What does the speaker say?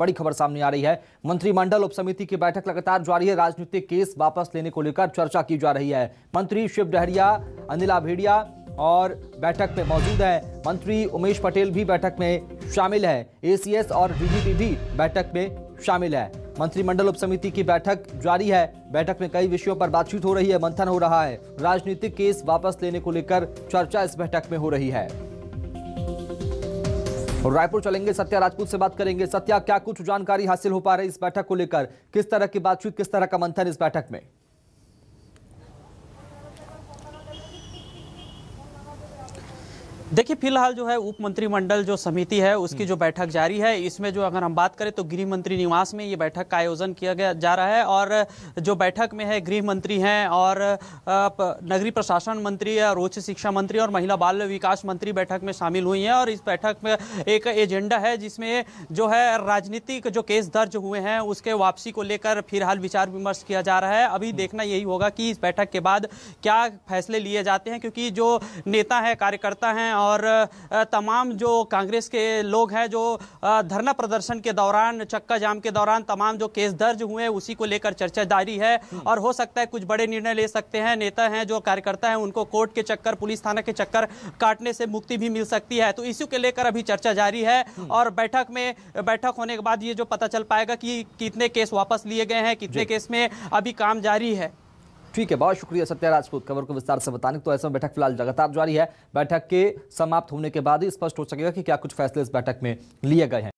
बड़ी खबर सामने आ रही है मंत्रिमंडल उप समिति की बैठक लगातार जारी है राजनीतिक केस वापस लेने को लेकर चर्चा की जा रही है मंत्री शिव डहरिया अनिल भेड़िया और बैठक में मौजूद है मंत्री उमेश पटेल भी बैठक में शामिल है एसीएस और डीजीपी भी बैठक में शामिल है मंत्रिमंडल उप समिति की बैठक जारी है बैठक में कई विषयों पर बातचीत हो रही है मंथन हो रहा है राजनीतिक केस वापस लेने को लेकर चर्चा इस बैठक में हो रही है और रायपुर चलेंगे सत्या राजपूत से बात करेंगे सत्या क्या कुछ जानकारी हासिल हो पा रही इस बैठक को लेकर किस तरह की बातचीत किस तरह का मंथन इस बैठक में देखिए फिलहाल जो है उप मंत्रिमंडल जो समिति है उसकी जो बैठक जारी है इसमें जो अगर हम बात करें तो गृह मंत्री निवास में ये बैठक का आयोजन किया गया जा रहा है और जो बैठक में है गृह मंत्री हैं और नगरीय प्रशासन मंत्री और उच्च शिक्षा मंत्री और महिला बाल विकास मंत्री बैठक में शामिल हुई हैं और इस बैठक में एक एजेंडा है जिसमें जो है राजनीतिक जो केस दर्ज हुए हैं उसके वापसी को लेकर फिलहाल विचार विमर्श किया जा रहा है अभी देखना यही होगा कि इस बैठक के बाद क्या फैसले लिए जाते हैं क्योंकि जो नेता हैं कार्यकर्ता हैं और तमाम जो कांग्रेस के लोग हैं जो धरना प्रदर्शन के दौरान चक्का जाम के दौरान तमाम जो केस दर्ज हुए हैं उसी को लेकर चर्चा जारी है हम्म। और हो सकता है कुछ बड़े निर्णय ले सकते हैं नेता हैं जो कार्यकर्ता हैं उनको कोर्ट के चक्कर पुलिस थाना के चक्कर काटने से मुक्ति भी मिल सकती है तो इसी को लेकर अभी चर्चा जारी है हम्म। और बैठक में बैठक होने के बाद ये जो पता चल पाएगा कि कितने केस वापस लिए गए हैं कितने केस में अभी काम जारी है ठीक है बहुत शुक्रिया सत्या राजपूत खबर को विस्तार से बताने तो ऐसे में बैठक फिलहाल लगातार जारी है बैठक के समाप्त होने के बाद ही स्पष्ट हो सकेगा कि क्या कुछ फैसले इस बैठक में लिए गए हैं